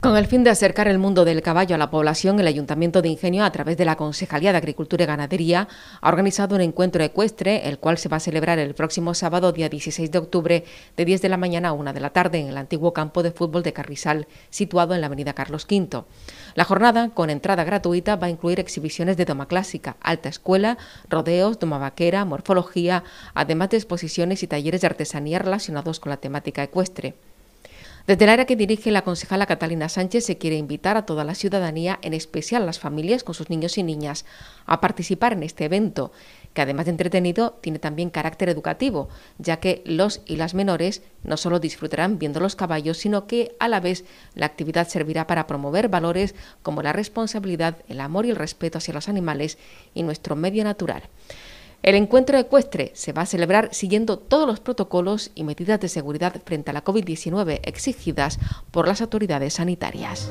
Con el fin de acercar el mundo del caballo a la población, el Ayuntamiento de Ingenio, a través de la Concejalía de Agricultura y Ganadería, ha organizado un encuentro ecuestre, el cual se va a celebrar el próximo sábado, día 16 de octubre, de 10 de la mañana a 1 de la tarde, en el antiguo campo de fútbol de Carrizal, situado en la avenida Carlos V. La jornada, con entrada gratuita, va a incluir exhibiciones de doma clásica, alta escuela, rodeos, doma vaquera, morfología, además de exposiciones y talleres de artesanía relacionados con la temática ecuestre. Desde el área que dirige la concejala Catalina Sánchez se quiere invitar a toda la ciudadanía, en especial las familias con sus niños y niñas, a participar en este evento, que además de entretenido tiene también carácter educativo, ya que los y las menores no solo disfrutarán viendo los caballos, sino que a la vez la actividad servirá para promover valores como la responsabilidad, el amor y el respeto hacia los animales y nuestro medio natural. El encuentro ecuestre se va a celebrar siguiendo todos los protocolos y medidas de seguridad frente a la COVID-19 exigidas por las autoridades sanitarias.